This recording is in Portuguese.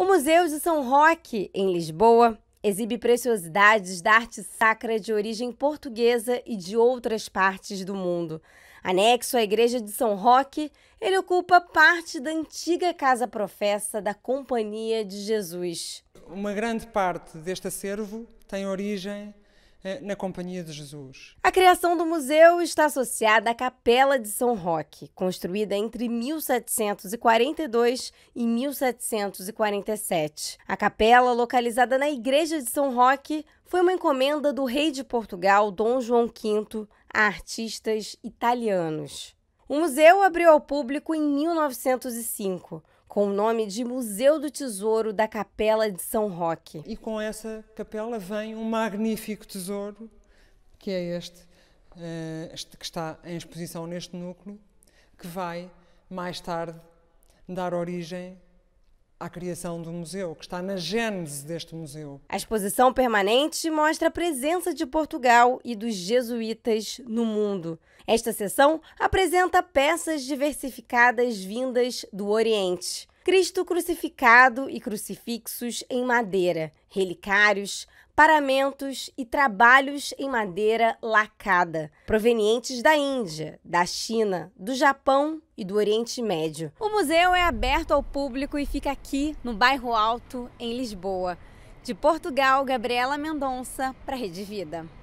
O Museu de São Roque, em Lisboa, exibe preciosidades da arte sacra de origem portuguesa e de outras partes do mundo. Anexo à Igreja de São Roque, ele ocupa parte da antiga casa professa da Companhia de Jesus. Uma grande parte deste acervo tem origem eh, na Companhia de Jesus. A criação do museu está associada à Capela de São Roque, construída entre 1742 e 1747. A capela, localizada na Igreja de São Roque, foi uma encomenda do rei de Portugal, Dom João V, a artistas italianos. O museu abriu ao público em 1905 com o nome de Museu do Tesouro da Capela de São Roque. E com essa capela vem um magnífico tesouro, que é este, eh, este que está em exposição neste núcleo, que vai mais tarde dar origem à criação do museu, que está na gênese deste museu. A exposição permanente mostra a presença de Portugal e dos jesuítas no mundo. Esta seção apresenta peças diversificadas vindas do Oriente. Cristo crucificado e crucifixos em madeira, relicários, paramentos e trabalhos em madeira lacada, provenientes da Índia, da China, do Japão e do Oriente Médio. O museu é aberto ao público e fica aqui, no bairro Alto, em Lisboa. De Portugal, Gabriela Mendonça, para Rede Vida.